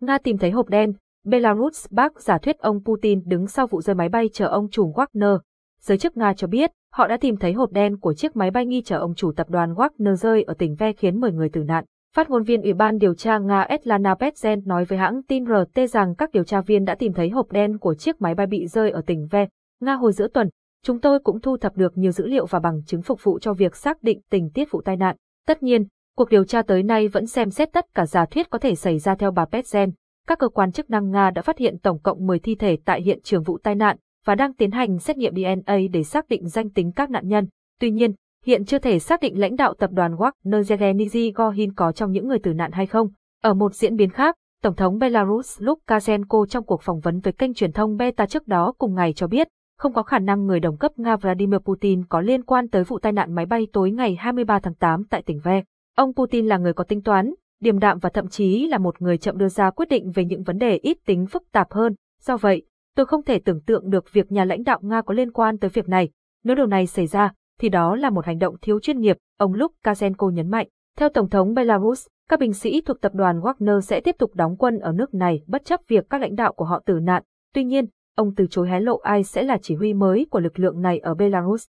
Nga tìm thấy hộp đen, Belarus bác giả thuyết ông Putin đứng sau vụ rơi máy bay chở ông chủ Wagner. Giới chức Nga cho biết, họ đã tìm thấy hộp đen của chiếc máy bay nghi chở ông chủ tập đoàn Wagner rơi ở tỉnh Ve khiến 10 người tử nạn. Phát ngôn viên Ủy ban điều tra Nga Etlana Petsen nói với hãng tin RT rằng các điều tra viên đã tìm thấy hộp đen của chiếc máy bay bị rơi ở tỉnh Ve, Nga hồi giữa tuần. Chúng tôi cũng thu thập được nhiều dữ liệu và bằng chứng phục vụ cho việc xác định tình tiết vụ tai nạn. Tất nhiên, Cuộc điều tra tới nay vẫn xem xét tất cả giả thuyết có thể xảy ra theo bà Petsen. Các cơ quan chức năng Nga đã phát hiện tổng cộng 10 thi thể tại hiện trường vụ tai nạn và đang tiến hành xét nghiệm DNA để xác định danh tính các nạn nhân. Tuy nhiên, hiện chưa thể xác định lãnh đạo tập đoàn Wagner Yevgeny Gohin có trong những người tử nạn hay không. Ở một diễn biến khác, Tổng thống Belarus Lukashenko trong cuộc phỏng vấn với kênh truyền thông Beta trước đó cùng ngày cho biết, không có khả năng người đồng cấp Nga Vladimir Putin có liên quan tới vụ tai nạn máy bay tối ngày 23 tháng 8 tại tỉnh Ve. Ông Putin là người có tính toán, điềm đạm và thậm chí là một người chậm đưa ra quyết định về những vấn đề ít tính phức tạp hơn. Do vậy, tôi không thể tưởng tượng được việc nhà lãnh đạo Nga có liên quan tới việc này. Nếu điều này xảy ra, thì đó là một hành động thiếu chuyên nghiệp, ông Lukashenko nhấn mạnh. Theo Tổng thống Belarus, các binh sĩ thuộc tập đoàn Wagner sẽ tiếp tục đóng quân ở nước này bất chấp việc các lãnh đạo của họ tử nạn. Tuy nhiên, ông từ chối hé lộ ai sẽ là chỉ huy mới của lực lượng này ở Belarus.